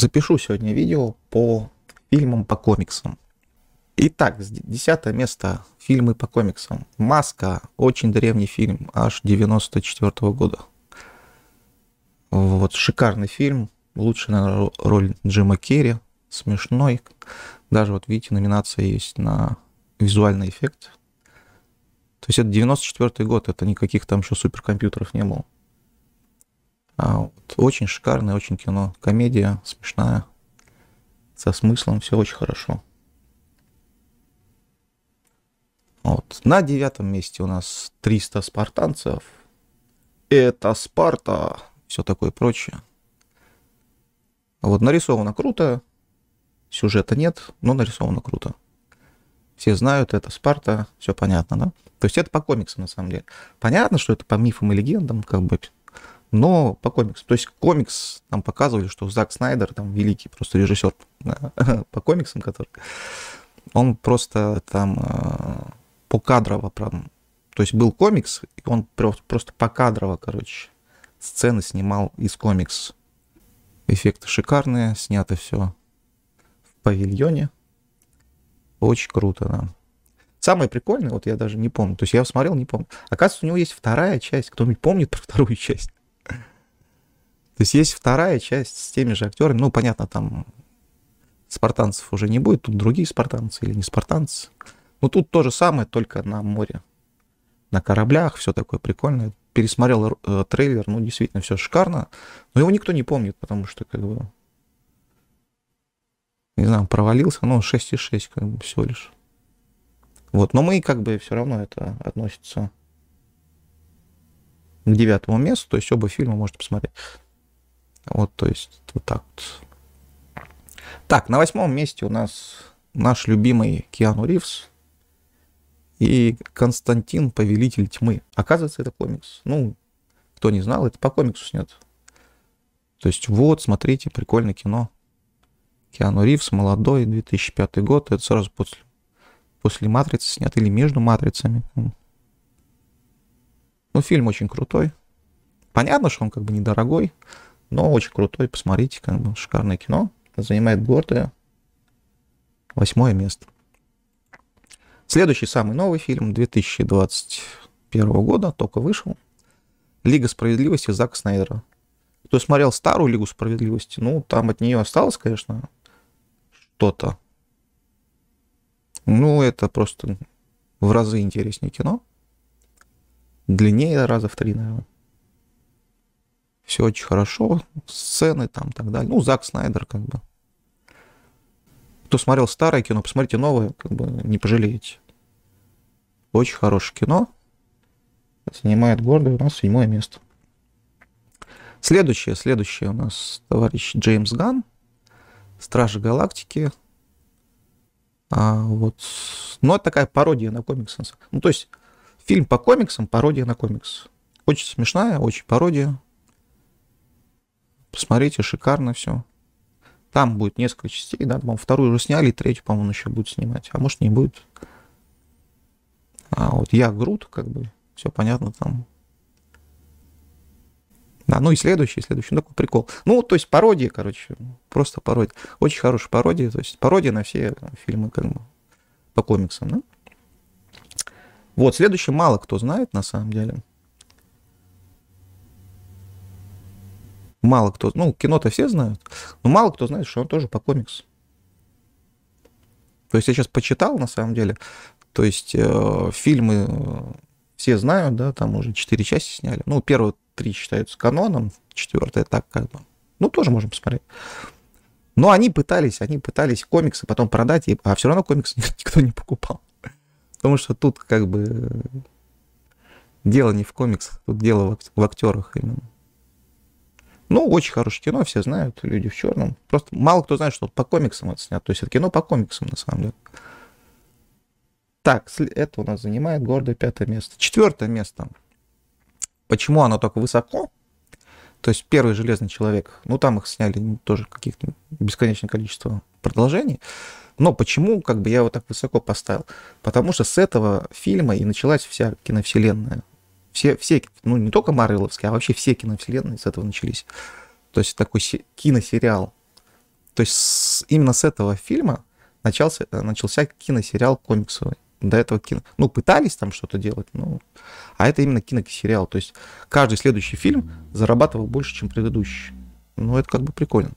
запишу сегодня видео по фильмам по комиксам. Итак, десятое место фильмы по комиксам. Маска, очень древний фильм, аж 94 -го года. Вот шикарный фильм, лучшая наверное, роль Джима Керри, смешной. Даже вот видите, номинация есть на визуальный эффект. То есть это 94 год, это никаких там еще суперкомпьютеров не было. А вот. Очень шикарное, очень кино. Комедия смешная, со смыслом, все очень хорошо. Вот. На девятом месте у нас 300 спартанцев. Это Спарта. Все такое прочее. Вот нарисовано круто. Сюжета нет, но нарисовано круто. Все знают, это Спарта, все понятно, да? То есть это по комиксам, на самом деле. Понятно, что это по мифам и легендам, как бы но по комиксу. То есть комикс нам показывали, что Зак Снайдер, там великий просто режиссер э, по комиксам, который, он просто там э, по кадрово прям, то есть был комикс, и он просто по кадрово короче, сцены снимал из комикс. Эффекты шикарные, снято все в павильоне. Очень круто, да. Самое прикольное, вот я даже не помню, то есть я смотрел, не помню. Оказывается, у него есть вторая часть. Кто-нибудь помнит про вторую часть? То есть есть вторая часть с теми же актерами. Ну, понятно, там спартанцев уже не будет, тут другие спартанцы или не спартанцы. Ну, тут то же самое, только на море. На кораблях, все такое прикольное. Пересмотрел э, трейлер, ну, действительно, все шикарно. Но его никто не помнит, потому что, как бы, не знаю, провалился, ну, 6,6 как бы всего лишь. Вот, но мы как бы все равно это относится к девятому месту, то есть оба фильма можете посмотреть. Вот, то есть, вот так вот. Так, на восьмом месте у нас наш любимый Киану Ривз и Константин, Повелитель Тьмы. Оказывается, это комикс. Ну, кто не знал, это по комиксу снят. То есть, вот, смотрите, прикольное кино. Киану Ривз, молодой, 2005 год, это сразу после, после «Матрицы» снят, или между «Матрицами». Ну, фильм очень крутой. Понятно, что он как бы недорогой, но очень крутой, посмотрите, как бы шикарное кино. Занимает гордое э, восьмое место. Следующий самый новый фильм 2021 года, только вышел. Лига справедливости Зака Снайдера. Кто смотрел старую Лигу справедливости, ну, там от нее осталось, конечно, что-то. Ну, это просто в разы интереснее кино. Длиннее раза в три, наверное все очень хорошо, сцены там и так далее. Ну, Зак Снайдер, как бы. Кто смотрел старое кино, посмотрите новое, как бы не пожалеете. Очень хорошее кино. Занимает гордо у нас седьмое место. Следующее, следующее у нас товарищ Джеймс Ган, Стражи Галактики. А, вот. Ну, это такая пародия на комиксы. Ну, то есть, фильм по комиксам, пародия на комикс. Очень смешная, очень пародия. Посмотрите, шикарно все. Там будет несколько частей, да, по-моему, вторую уже сняли, третью, по-моему, еще будет снимать, а может не будет. А вот я Грут, как бы, все понятно там. Да, ну и следующий, следующий, ну такой прикол. Ну, то есть пародия, короче, просто пародия. Очень хорошая пародия, то есть пародия на все фильмы, как бы, по комиксам, да? Вот, следующий мало кто знает, на самом деле. Мало кто, ну, кино-то все знают, но мало кто знает, что он тоже по комиксу. То есть я сейчас почитал, на самом деле, то есть э, фильмы э, все знают, да, там уже четыре части сняли. Ну, первые три считаются каноном, четвертая так как бы. Ну, тоже можем посмотреть. Но они пытались, они пытались комиксы потом продать, а все равно комиксы никто не покупал. Потому что тут как бы э, дело не в комиксах, тут дело в актерах именно. Ну, очень хорошее кино, все знают, люди в черном. Просто мало кто знает, что по комиксам это снято. То есть это кино по комиксам, на самом деле. Так, это у нас занимает гордое пятое место. Четвертое место. Почему оно так высоко? То есть первый «Железный человек», ну там их сняли тоже каких-то бесконечное количество продолжений. Но почему как бы я его так высоко поставил? Потому что с этого фильма и началась вся киновселенная все, все, ну не только Марвеловские, а вообще все киновселенные с этого начались. То есть такой киносериал. То есть с, именно с этого фильма начался, э, начался киносериал комиксовый. До этого кино... Ну, пытались там что-то делать, ну... А это именно киносериал. То есть каждый следующий фильм зарабатывал больше, чем предыдущий. Ну, это как бы прикольно.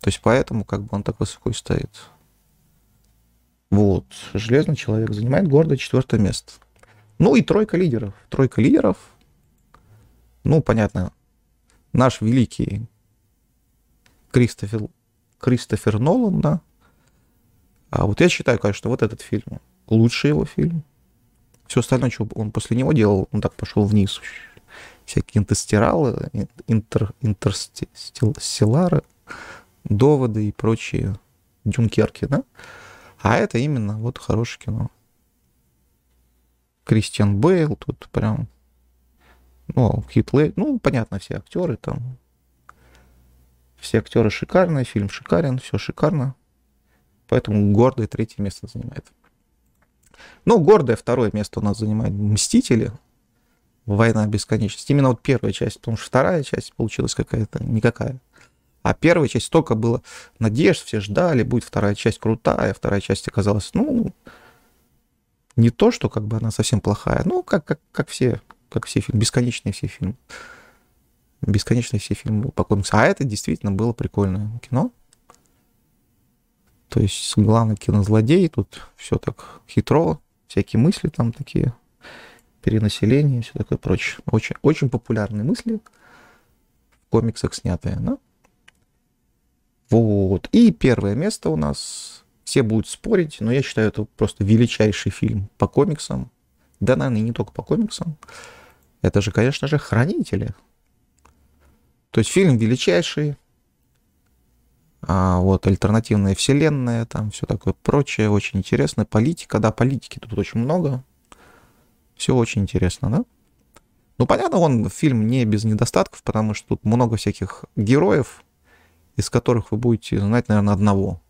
То есть поэтому как бы он так высоко и стоит. Вот. Железный человек занимает гордо четвертое место. Ну и тройка лидеров. Тройка лидеров. Ну, понятно, наш великий Кристофер, Кристофер Нолан, да. А вот я считаю, конечно, вот этот фильм лучший его фильм. Все остальное, что он после него делал, он так пошел вниз. Всякие интерстиралы, интер, интерстеллары, доводы и прочие дюнкерки, да? А это именно вот хорошее кино. Кристиан Бейл, тут прям, ну, Хит ну, понятно, все актеры там, все актеры шикарные, фильм шикарен, все шикарно. Поэтому гордое третье место занимает. Ну, гордое второе место у нас занимает «Мстители», «Война бесконечности». Именно вот первая часть, потому что вторая часть получилась какая-то никакая. А первая часть столько было надежд, все ждали, будет вторая часть крутая, вторая часть оказалась, ну, не то, что как бы она совсем плохая, ну, как, как, как все, как все фильмы, бесконечные все фильмы. Бесконечные все фильмы по комиксу. А это действительно было прикольное кино. То есть главный кинозлодей, тут все так хитро, всякие мысли там такие, перенаселение все такое прочее. Очень, очень популярные мысли в комиксах снятые, да? Вот. И первое место у нас все будут спорить, но я считаю, это просто величайший фильм по комиксам. Да, наверное, не только по комиксам. Это же, конечно же, «Хранители». То есть фильм величайший, а вот альтернативная вселенная, там все такое прочее, очень интересно. Политика, да, политики тут очень много. Все очень интересно, да? Ну, понятно, он фильм не без недостатков, потому что тут много всяких героев, из которых вы будете знать, наверное, одного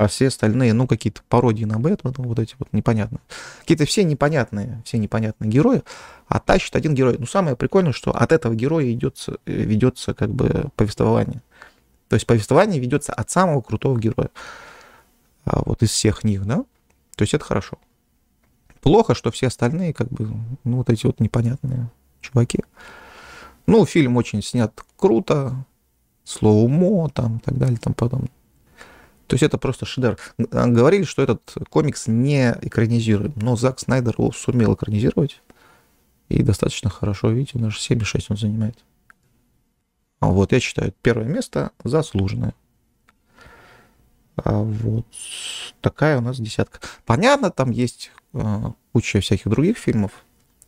а все остальные, ну, какие-то пародии на Бэтмена, вот эти вот непонятные. Какие-то все непонятные, все непонятные герои, а тащит один герой. Ну, самое прикольное, что от этого героя идется, э, ведется как бы повествование. То есть повествование ведется от самого крутого героя. А вот из всех них, да? То есть это хорошо. Плохо, что все остальные, как бы, ну, вот эти вот непонятные чуваки. Ну, фильм очень снят круто, слоумо, там, и так далее, там, потом то есть это просто шедевр. А, говорили, что этот комикс не экранизируем, но Зак Снайдер его сумел экранизировать. И достаточно хорошо, видите, у нас 7,6 он занимает. А вот, я считаю, первое место заслуженное. А вот такая у нас десятка. Понятно, там есть а, куча всяких других фильмов.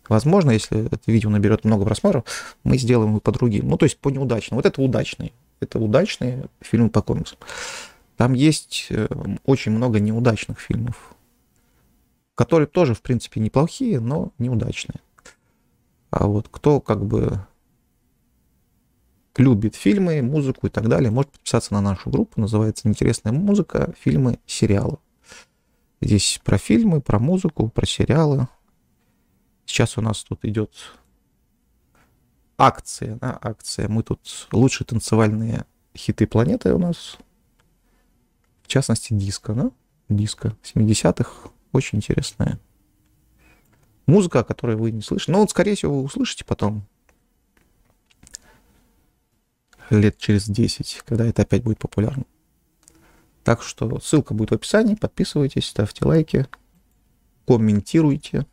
Возможно, если это видео наберет много просмотров, мы сделаем его по другим. Ну, то есть по неудачным. Вот это удачный. Это удачный фильм по комиксам. Там есть э, очень много неудачных фильмов, которые тоже, в принципе, неплохие, но неудачные. А вот кто как бы любит фильмы, музыку и так далее, может подписаться на нашу группу. Называется «Интересная музыка. Фильмы, сериалы». Здесь про фильмы, про музыку, про сериалы. Сейчас у нас тут идет акция, да, акция. Мы тут лучшие танцевальные хиты планеты у нас частности, диска, да? диска 70-х, очень интересная. Музыка, о которой вы не слышите. Но ну, вот, скорее всего, вы услышите потом. Лет через 10, когда это опять будет популярно. Так что ссылка будет в описании. Подписывайтесь, ставьте лайки, комментируйте.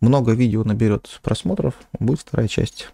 Много видео наберет просмотров. Будет вторая часть.